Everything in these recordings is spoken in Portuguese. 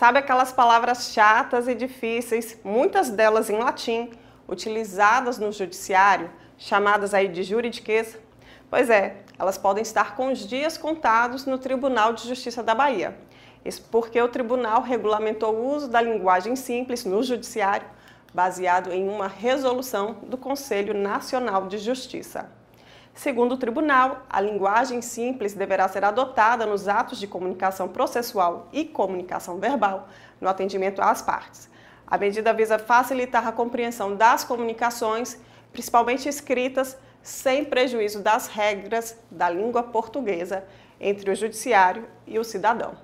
Sabe aquelas palavras chatas e difíceis, muitas delas em latim, utilizadas no judiciário, chamadas aí de juridiqueza? Pois é, elas podem estar com os dias contados no Tribunal de Justiça da Bahia. Isso porque o tribunal regulamentou o uso da linguagem simples no judiciário, baseado em uma resolução do Conselho Nacional de Justiça. Segundo o tribunal, a linguagem simples deverá ser adotada nos atos de comunicação processual e comunicação verbal no atendimento às partes. A medida visa facilitar a compreensão das comunicações, principalmente escritas, sem prejuízo das regras da língua portuguesa entre o judiciário e o cidadão.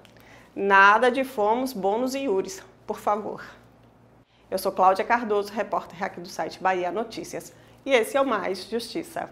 Nada de fomos, bônus e iures, por favor. Eu sou Cláudia Cardoso, repórter aqui do site Bahia Notícias, e esse é o Mais Justiça.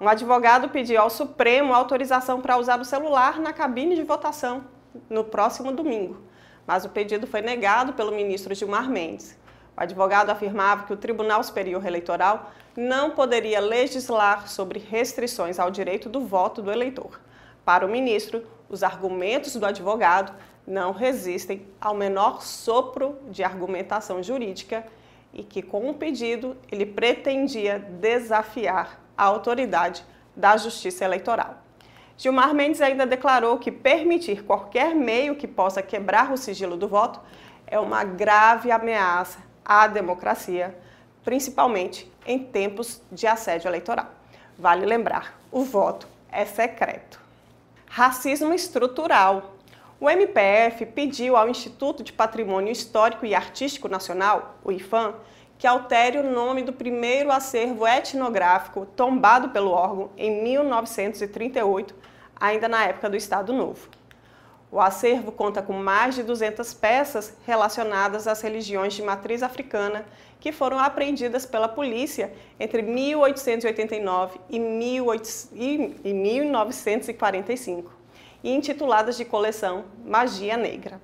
Um advogado pediu ao Supremo autorização para usar o celular na cabine de votação no próximo domingo, mas o pedido foi negado pelo ministro Gilmar Mendes. O advogado afirmava que o Tribunal Superior Eleitoral não poderia legislar sobre restrições ao direito do voto do eleitor. Para o ministro, os argumentos do advogado não resistem ao menor sopro de argumentação jurídica e que, com o pedido, ele pretendia desafiar a autoridade da Justiça Eleitoral. Gilmar Mendes ainda declarou que permitir qualquer meio que possa quebrar o sigilo do voto é uma grave ameaça à democracia, principalmente em tempos de assédio eleitoral. Vale lembrar, o voto é secreto. Racismo estrutural. O MPF pediu ao Instituto de Patrimônio Histórico e Artístico Nacional, o IFAM, que altere o nome do primeiro acervo etnográfico tombado pelo órgão em 1938, ainda na época do Estado Novo. O acervo conta com mais de 200 peças relacionadas às religiões de matriz africana que foram apreendidas pela polícia entre 1889 e 1945 e intituladas de coleção Magia Negra.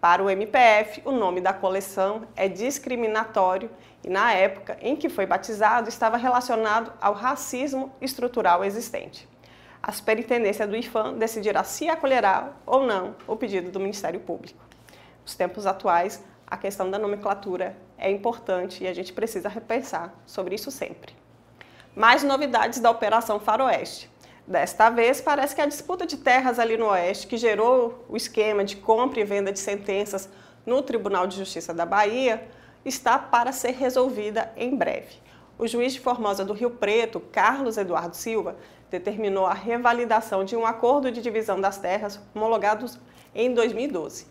Para o MPF, o nome da coleção é discriminatório e, na época em que foi batizado, estava relacionado ao racismo estrutural existente. A superintendência do IFAM decidirá se acolherá ou não o pedido do Ministério Público. Nos tempos atuais, a questão da nomenclatura é importante e a gente precisa repensar sobre isso sempre. Mais novidades da Operação Faroeste. Desta vez, parece que a disputa de terras ali no Oeste, que gerou o esquema de compra e venda de sentenças no Tribunal de Justiça da Bahia, está para ser resolvida em breve. O juiz de Formosa do Rio Preto, Carlos Eduardo Silva, determinou a revalidação de um acordo de divisão das terras homologados em 2012.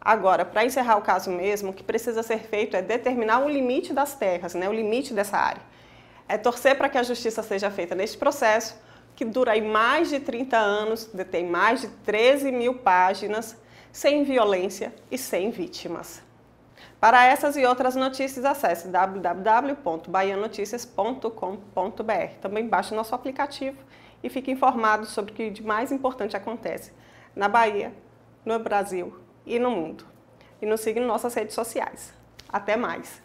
Agora, para encerrar o caso mesmo, o que precisa ser feito é determinar o limite das terras, né, o limite dessa área. É torcer para que a justiça seja feita neste processo que dura aí mais de 30 anos, detém mais de 13 mil páginas, sem violência e sem vítimas. Para essas e outras notícias, acesse www.baianoticias.com.br. Também baixe nosso aplicativo e fique informado sobre o que de mais importante acontece na Bahia, no Brasil e no mundo. E nos siga em nossas redes sociais. Até mais!